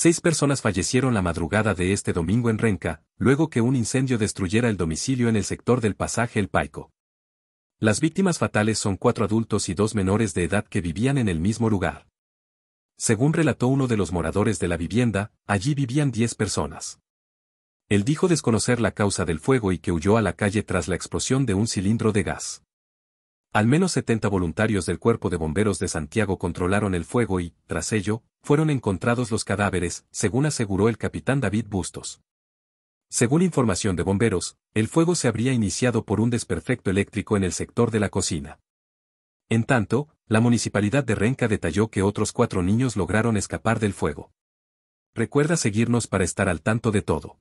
Seis personas fallecieron la madrugada de este domingo en Renca, luego que un incendio destruyera el domicilio en el sector del pasaje El Paico. Las víctimas fatales son cuatro adultos y dos menores de edad que vivían en el mismo lugar. Según relató uno de los moradores de la vivienda, allí vivían diez personas. Él dijo desconocer la causa del fuego y que huyó a la calle tras la explosión de un cilindro de gas. Al menos 70 voluntarios del Cuerpo de Bomberos de Santiago controlaron el fuego y, tras ello, fueron encontrados los cadáveres, según aseguró el capitán David Bustos. Según información de bomberos, el fuego se habría iniciado por un desperfecto eléctrico en el sector de la cocina. En tanto, la municipalidad de Renca detalló que otros cuatro niños lograron escapar del fuego. Recuerda seguirnos para estar al tanto de todo.